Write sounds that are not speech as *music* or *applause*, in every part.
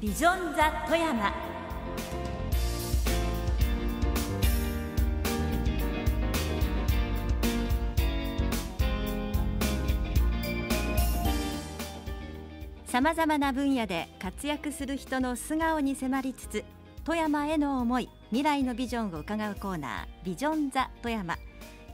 ビジョン・ザ・富山さまざまな分野で活躍する人の素顔に迫りつつ富山への思い未来のビジョンを伺うコーナー「ビジョン・ザ・富山」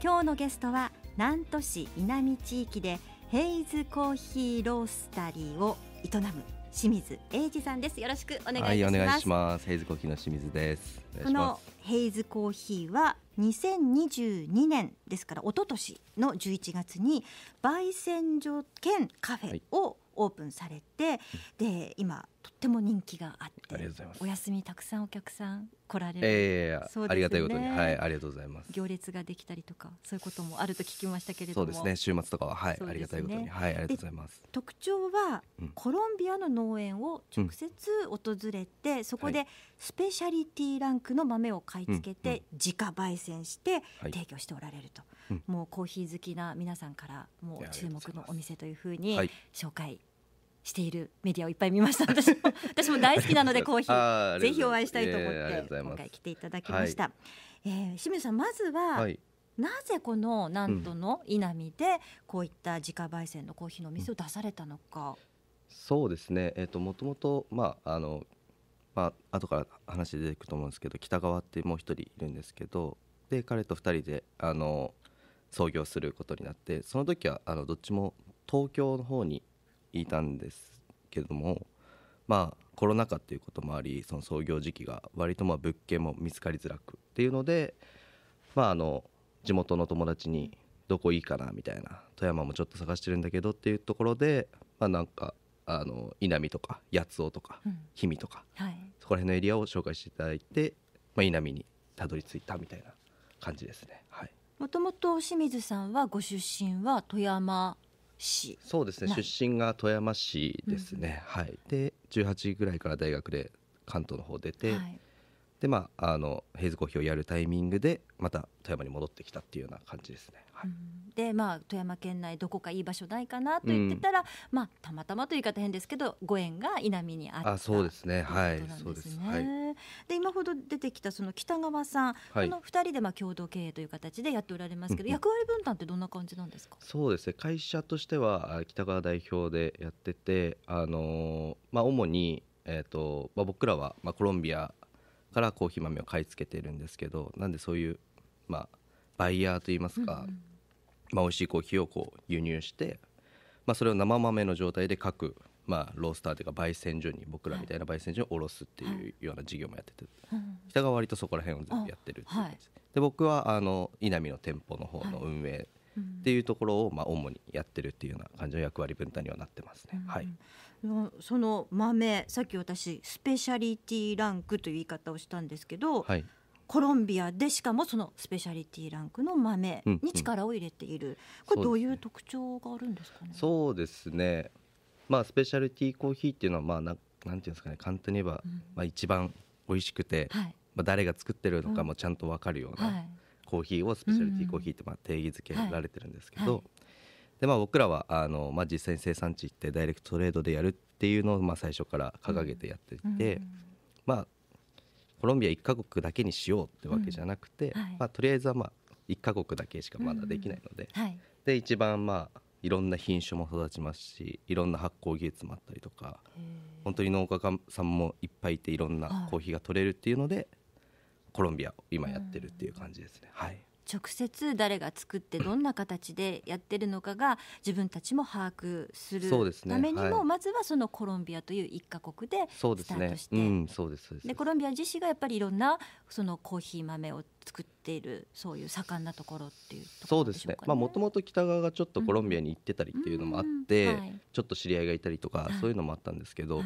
今日のゲストは南砺市稲美地域でヘイズコーヒーロースタリーを営む清水英二さんですよろしくお願いします、はい、お願いしますヘイズコーヒーの清水ですこのヘイズコーヒーは2022年ですから一昨年の11月に焙煎所兼カフェをオープンされてで今とっても人気があってお休みたくさんお客さん来られる、えー、ね、ありがたいことにはいありがとうございます行列ができたりとかそういうこともあると聞きましたけれどもそうですね週末とかははい、ね、ありがたいことにはいありがとうございます特徴は、うん、コロンビアの農園を直接訪れて、うん、そこでスペシャリティランクの豆を買い付けて、自家焙煎して提供しておられると、はい、もうコーヒー好きな皆さんからもう注目のお店というふうに紹介しているメディアをいっぱい見ました *laughs* 私も私も大好きなので *laughs* コーヒーぜひお会いしたいと思って、今回来ていただきました、はい、えー、清水さんまずは、はい、なぜこの南都の稲見でこういった自家焙煎のコーヒーのお店を出されたのか、うん、そうですね、えーと、もともと、まああのまあ後から話出てくると思うんですけど北川ってもう一人いるんですけどで彼と2人であの創業することになってその時はあのどっちも東京の方にいたんですけどもまあコロナ禍っていうこともありその創業時期が割とまあ物件も見つかりづらくっていうのでまああの地元の友達にどこいいかなみたいな富山もちょっと探してるんだけどっていうところでまあなんかあの稲見とか八尾とか氷見とか、はい、そこら辺のエリアを紹介していただいて、まあ、稲見にたどり着いたみたいな感じですね。はいもともと清水さんはご出身は富山市そうですね出身が富山市ですね、うん、はいで18ぐらいから大学で関東の方出て、はい、でまああのヘイズコーヒーをやるタイミングでまた富山に戻ってきたっていうような感じですね。はい、でまあ富山県内どこかいい場所ないかなと言ってたら、うん、まあたまたまという言い方変ですけどご縁が稲見にあったあそうですね、ね、はいそうですはいで今ほど出てきたその北川さん、はい、この2人でまあ共同経営という形でやっておられますけど、うん、役割分担ってどんな感じなんですかそうですね会社としては北川代表でやっててあのー、まあ主にえーとまあ、僕らは、まあ、コロンビアからコーヒー豆を買い付けてるんですけどなんでそういう、まあ、バイヤーといいますか、うんまあ、美味しいコーヒーをこう輸入して、まあ、それを生豆の状態で各、まあ、ロースターというか焙煎所に僕らみたいな焙煎所に卸すっていうような事業もやってて、はい、北が割とそこら辺を全部やってるっていう感じで,、で僕はあの稲見の店舗の方の運営、っていうところをまあ主にやってるっていうような感じの役割分担にはなってますね。うん、はいその豆さっき私スペシャリティランクという言い方をしたんですけど、はい、コロンビアでしかもそのスペシャリティランクの豆に力を入れている、うんうん、これどういう特徴があるんですかねそうですねまあスペシャリティコーヒーっていうのはまあななんていうんですかね簡単に言えば、うん、まあ、一番美味しくて、はい、まあ、誰が作ってるのかもちゃんと分かるような、コーヒーをスペシャリティコーヒーってまあ定義づけられてるんですけど、はいでまあ、僕らはあの、まあ、実際に生産地行ってダイレクトトレードでやるっていうのを、まあ、最初から掲げてやっていて、うん、まあ、コロンビア1か国だけにしようってわけじゃなくて、うんはい、まあ、とりあえずは、まあ、1か国だけしかまだできないのでうんはい、で一番、まあ、いろんな品種も育ちますしいろんな発酵技術もあったりとか本当に農家さんもいっぱいいていろんなコーヒーが取れるっていうので、はい、コロンビアを今やってるっていう感じですね。はい直接誰が作ってどんな形でやってるのかが自分たちも把握するためにも、まずはそのコロンビアという一カ国でスタートして、ねうん、でコロンビア自身がやっぱりいろんなそのコーヒー豆を作っているそういう盛んなところっていうところで、ね、そうですねもともと北側がちょっとコロンビアに行ってたりっていうのもあって、ちょっと知り合いがいたりとか、そういうのもあったんですけど、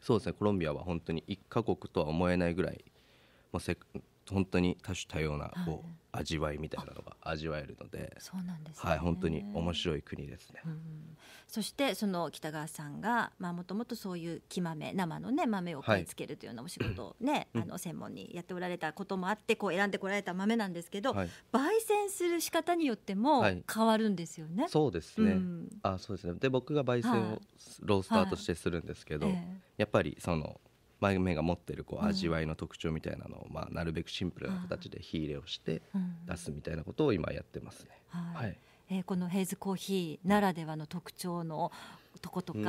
そうですねコロンビアは本当に一カ国とは思えないぐらい、まあ、せ本当に多種多様なこう、味わいみたいなのが味わえるのでそうなんです、ね、はい、本当に面白い国ですね、うん、そしてその北川さんがもともとそういう木豆生の、ね、豆を買い付けるというようなお仕事をね、はい、あの専門にやっておられたこともあってこう選んでこられた豆なんですけど、はい、焙煎する仕方によっても変わるんですよね。はい、そうですね、うん、あそうですねで僕が焙煎をロースターとしてするんですけど、えー、やっぱりその。梅梅が持ってるこう味わいの特徴みたいなのを、まあ、なるべくシンプルな形で火入れをして出すみたいなことを今やってますね。はい、えー、このヘイズコーヒーならではの特徴のとことか、うん、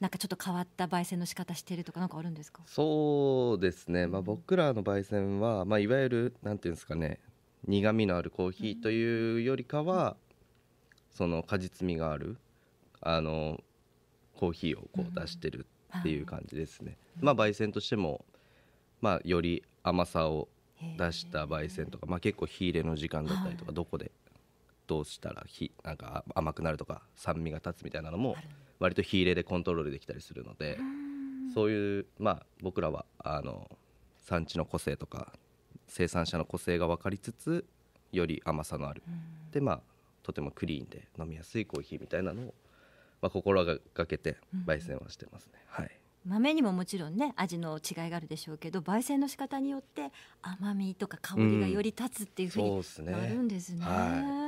なんかちょっと変わった焙煎の仕方してるとかなんかあるんですかそうですね、まあ、僕らの焙煎は、まあ、いわゆるなんていうんですかね苦味のあるコーヒーというよりかは、うん、その果実味があるあのコーヒーをこう出してるっていう感じですね。まあ、焙煎としても、まあ、より甘さを出した焙煎とか、まあ、結構火入れの時間だったりとか、どこでどうしたら火なんか甘くなるとか酸味が立つみたいなのも割と火入れでコントロールできたりするのでそういうまあ僕らはあの産地の個性とか生産者の個性が分かりつつより甘さのあるでまあとてもクリーンで飲みやすいコーヒーみたいなのをまあ、心がけて焙煎はしてますね。うん、はい豆にももちろんね味の違いがあるでしょうけど焙煎の仕方によって甘みとか香りがより立つっていうふうになるんですね。うんすねはい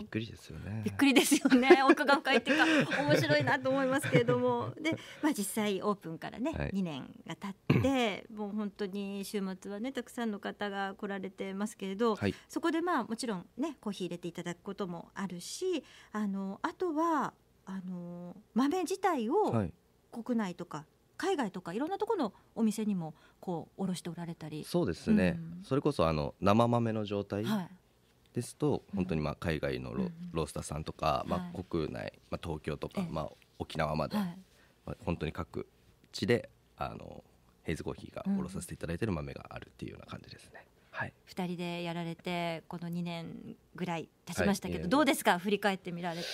びっくりですよね。びっくりですよね。*laughs* 奥が深いっていうか面白いなと思いますけれども、*laughs* で、まあ実際オープンからね、はい、2年が経って、もう本当に週末はねたくさんの方が来られてますけれど、はい、そこでまあもちろんねコーヒー入れていただくこともあるし、あのあとはあの豆自体を国内とか海外とかいろんなところのお店にもこう卸しておられたりそうですね、うん、それこそあの生豆の状態ですと、はい、本当にまあ海外のロうん、ロースターさんとか、まあ、国内、まあ、東京とか、まあ、沖縄まで、はい、まあ、本当に各地であのヘイズコーヒーが卸させていただいている豆があるっていうような感じですね。はい、2人でやられてこの2年ぐらい経ちましたけど、はい、どうですか振り返ってみられて。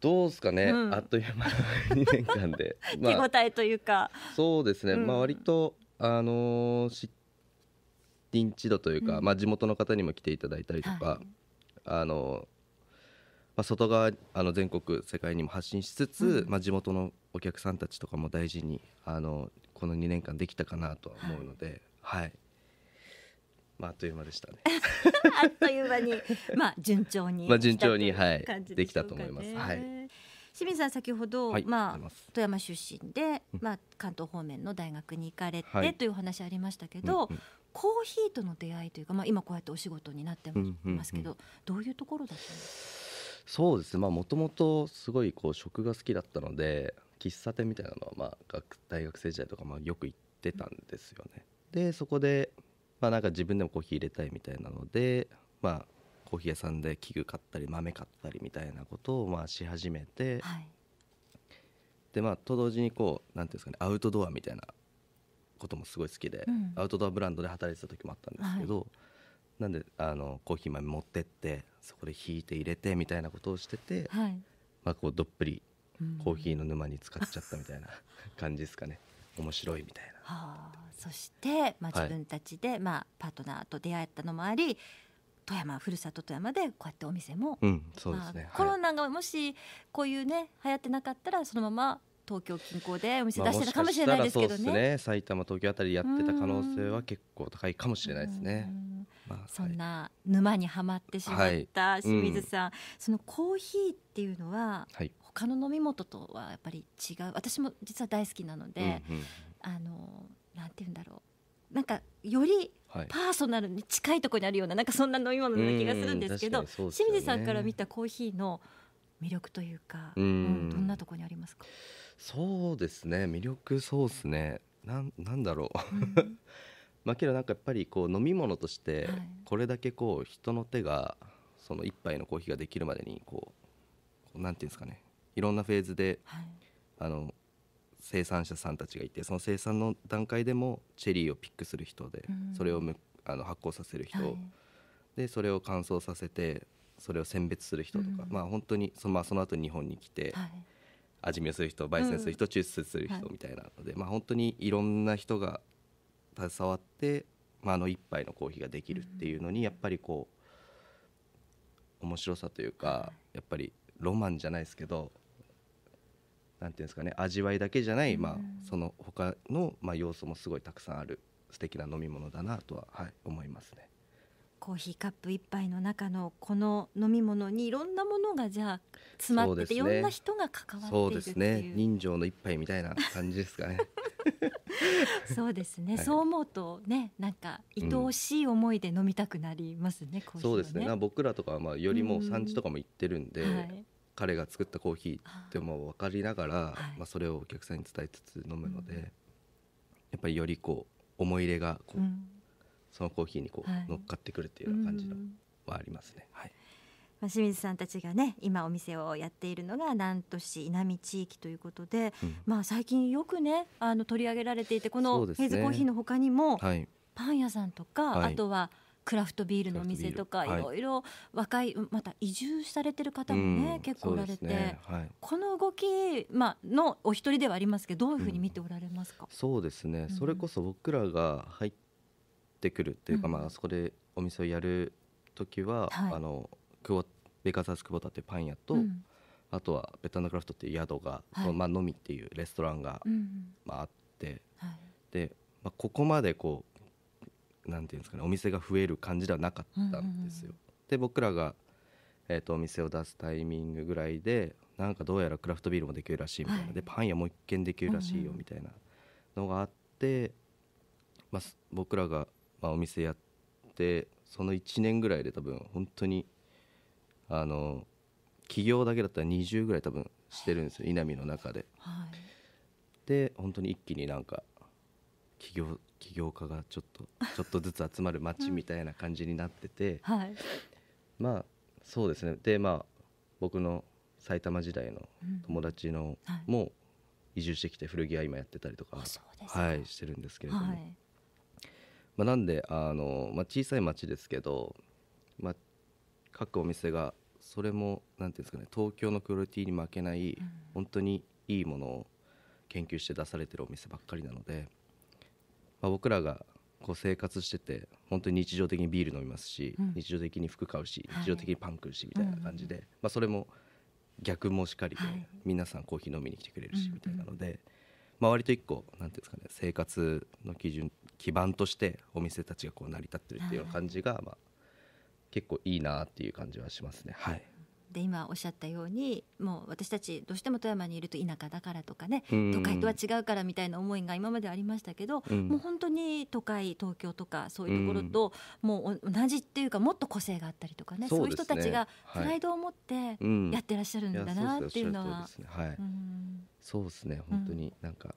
どうですかね、うん、あっという間の2年間で、*laughs* まあ、手応えというかそうですね、うん、まあ割とあのー、認知度というか、うん、まあ地元の方にも来ていただいたりとか、はい、あのー、まあ、外側あの全国世界にも発信しつつ、まあ、地元のお客さんたちとかも大事にあのこの2年間できたかなとは思うので、はい、はいまあ、あっという間でしたね。*laughs* あっという間に、まあ、順調に。まあ、順調に、はい、できたと思います。はい。清水さん先ほど、はい、まあ、富山出身で、まあ、関東方面の大学に行かれて、という話ありましたけど、うんうん、コーヒーとの出会いというか、まあ、今こうやってお仕事になってますけど、どういうところだったんですかそうですねもともとすごいこう食が好きだったので喫茶店みたいなのは、まあ、学大学生時代とかまあよく行ってたんですよね。でそこでまあ、なんか自分でもコーヒー入れたいみたいなので、まあ、コーヒー屋さんで器具買ったり豆買ったりみたいなことをまあし始めて、はい、でまあと同時にこうなんていうんですかねアウトドアみたいなこともすごい好きで、うん、アウトドアブランドで働いてた時もあったんですけど、はい、なんであのコーヒー豆持ってってそこで引いて入れてみたいなことをしてて、はい、まあ、こうどっぷりコーヒーの沼に使っちゃったみたいな感じですかね、面白いみたいな。はあ、そして、まあ、自分たちで、はい、まあ、パートナーと出会ったのもあり富山ふるさと富山でこうやってお店も、コロナがもしこういうね流行ってなかったらそのまま東京近郊でお店出してたかもしれないですけどねまあ、ね埼玉東京あたりやってた可能性は結構高いかもしれないですね。まあ、そんな沼にはまってしまった清水さん、はいうん、そのコーヒーっていうのは、他の飲み物とはやっぱり違う私も実は大好きなので、うんうん、あのなんて言うんだろうなんかよりパーソナルに近いところにあるような、はい、なんかそんな飲み物な気がするんですけど、ね、清水さんから見たコーヒーの魅力というか、うん、どんなところにありますかそうですね魅力そうですねなんなんだろう、うん、*laughs* まあけどなんかやっぱりこう飲み物としてこれだけこう人の手がその一杯のコーヒーができるまでにこうこうなんていうんですかねいろんなフェーズで、はい、あの生産者さんたちがいてその生産の段階でもチェリーをピックする人で、それをむあの発酵させる人、はい、でそれを乾燥させてそれを選別する人とか、うん、まあ本当にその,、まあ、その後日本に来て、はい、味見をする人焙煎する人、うん、抽出する人みたいなので、はい、まあ本当にいろんな人が携わって、まあ、あの一杯のコーヒーができるっていうのにやっぱりこう面白さというか、やっぱりロマンじゃないですけどなんていうんですかね味わいだけじゃない、まあ、その他のまあ要素もすごいたくさんある素敵な飲み物だなとは、はい、思いますね。コーヒーカップ一杯の中のこの飲み物にいろんなものがじゃあ詰まってて、いろんな人が関わってそうですね人情の一杯みたいな感じですかね *laughs* そうですね、はい、そう思うとねなんか愛おしい思いで飲みたくなりますね、うん、ねそうですね僕らとかはまあよりも産地とかも行ってるんで、うんはい、彼が作ったコーヒーっても分かりながら、はい、まあ、それをお客さんに伝えつつ飲むので、うん、やっぱりよりこう思い入れがこう、うん、そのコーヒーにこう、乗っかってくるっていうような感じのはありますね。はいまあ、清水さんたちがね今お店をやっているのが南都市稲美地域ということで、うん、まあ、最近よくねあの取り上げられていてこのフェイズコーヒーのほかにも、ね、パン屋さんとか、あとはクラフトビールのお店とか、いろいろ若い、また移住されてる方もね、結構おられて、ねはい、この動き、まあのお一人ではありますけど、どういうふうに見ておられますか、うん、そうですね、それこそ僕らが入ってくるっていうか、うん、まあ、あそこでお店をやる時は、はい、あのベカザーズ久保ってパン屋と、うん、あとはベタナダクラフトっていう宿が、はい、まあ、のみっていうレストランが、まあ、あって、はい、で、まあ、ここまでこうなんていうんですかねお店が増える感じではなかったんですよ。で僕らが、えー、とお店を出すタイミングぐらいでなんかどうやらクラフトビールもできるらしいみたいな、はい、でパン屋もう一軒できるらしいよみたいなのがあって、まあ、僕らが、まあ、お店やってその1年ぐらいで多分本当にあの企業だけだったら20ぐらい多分してるんですよ稲見の中で。はい、で本当に一気になんか起業起業家がちょっと *laughs* ちょっとずつ集まる街みたいな感じになってて、うんはい、まあそうですねでまあ僕の埼玉時代の友達の、うん、も移住してきて古着屋今やってたりとか、はい、してるんですけれども、はい、まあ、なんであの、まあ、小さい町ですけど、まあ、各お店がそれもなんていうんですかね東京のクオリティに負けない、うん、本当にいいものを研究して出されてるお店ばっかりなので。まあ、僕らがこう生活してて本当に日常的にビール飲みますし、うん、日常的に服買うし、日常的にパン食うしみたいな感じで、まあ、それも逆もしっかりで、はい、皆さんコーヒー飲みに来てくれるしみたいなので、うんうん、まあ、割と一個なんていうんですかね生活の基準基盤としてお店たちがこう成り立ってるっていうような感じが、まあ、結構いいなっていう感じはしますね。はいで今おっしゃったようにもう私たちどうしても富山にいると田舎だからとかね、都会とは違うからみたいな思いが今までありましたけど、うん、もう本当に都会東京とかそういうところと、もう同じっていうかもっと個性があったりとかね、うそういう人たちがプライドを持ってやってらっしゃるんだなっていうのは。そうですね本当になんか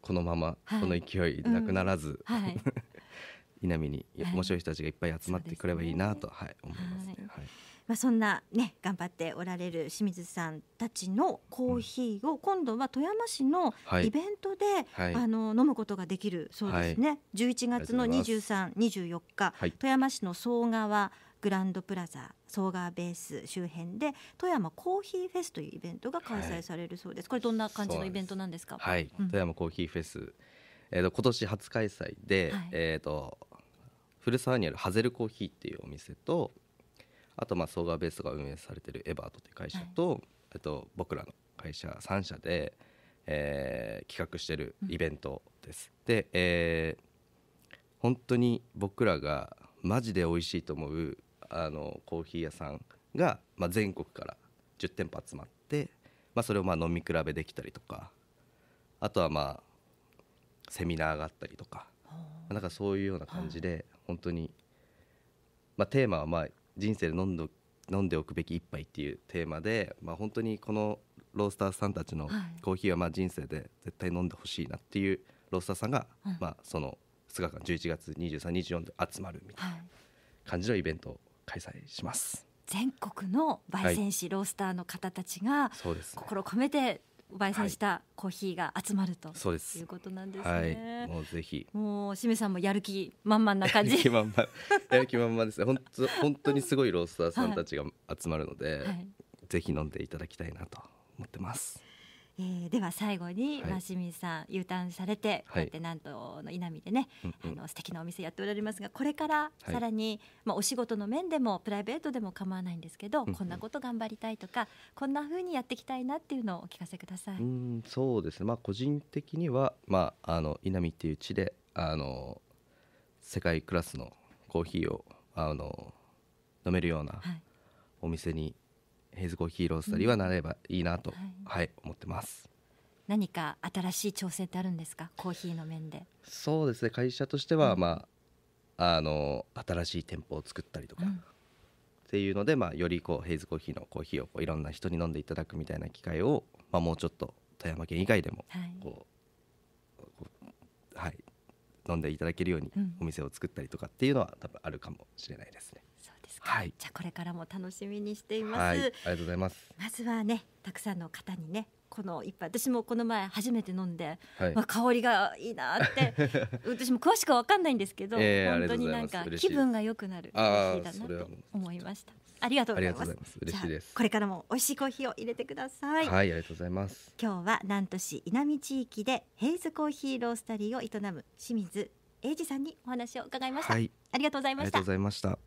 このままこの勢いなくならず、はい、*laughs* 稲見に面白い人たちがいっぱい集まってくればいいなと、はい、思いますね。はいまあ、そんな、ね、頑張っておられる清水さんたちのコーヒーを今度は富山市のイベントで、はい、あの飲むことができるそうですね、はい、11月の23、24日、はい、富山市の総川グランドプラザ総川ベース周辺で富山コーヒーフェスというイベントが開催されるそうです、はい、これどんな感じのイベントなんですかはい、うん、富山コーヒーフェス、えーと、今年初開催で、はい、えーと、と古澤にあるハゼルコーヒーっていうお店とあとまあ総合ベースが運営されてるエバートという会社と、はい、と僕らの会社3社で、えー、企画してるイベントです。うん、で、えー、本当に僕らがマジで美味しいと思うあのコーヒー屋さんが、まあ、全国から10店舗集まって、まあ、それをまあ飲み比べできたりとかあとはまあセミナーがあったりとか、うなんかそういうような感じで、本当に、まあ、テーマはまあ人生で飲んど飲んでおくべき一杯っていうテーマで、まあ、本当にこのロースターさんたちのコーヒーはまあ人生で絶対飲んでほしいなっていうロースターさんが、まあ、その2日間11月23、24で集まるみたいな感じのイベントを開催します。全国の焙煎師、ロースターの方たちが心込めて焙煎したコーヒーが集まると、はい、そうですいうことなんですね。はい、もうぜひもうしめさんもやる気満々な感じ。*laughs* やる気満々やる気満々です。本当本当にすごいロースターさんたちが集まるので、はい、ぜひ飲んでいただきたいなと思ってます。えー、では最後に、は清水さん U ターンされて、こうやって南東の稲見でね、うんあの素敵なお店やっておられますがこれからさらに、はい、まあ、お仕事の面でもプライベートでも構わないんですけど、こんなこと頑張りたいとかこんなふうにやっていきたいなっていうのをお聞かせください。うんそうですね、まあ、個人的には、まあ、あの稲見っていう地であの世界クラスのコーヒーをあの飲めるようなお店にヘイズコーヒーロースタリーはなればいいなと、うん、はい、はい、思ってます。何か新しい挑戦ってあるんですかコーヒーの面でそうですね会社としては、うん、まああの新しい店舗を作ったりとか、うん、っていうので、まあ、よりこうヘイズコーヒーのコーヒーをいろんな人に飲んでいただくみたいな機会を、まあ、もうちょっと富山県以外でもこう、はい、はい、飲んでいただけるようにお店を作ったりとかっていうのは、多分あるかもしれないですね。ですか、はい、じゃあこれからも楽しみにしています、はい、ありがとうございますまずはねたくさんの方にねこの一杯私もこの前初めて飲んで、はい、まあ、香りがいいなって *laughs* 私も詳しくは分かんないんですけど、えー、本当になんか気分が良くなるコーヒだなと思いましたありがとうございます嬉しいですこれからも美味しいコーヒーを入れてくださいはいありがとうございます今日は南砺市稲美地域でヘイズコーヒーロースタリーを営む清水英二さんにお話を伺いました、はい、ありがとうございましたありがとうございました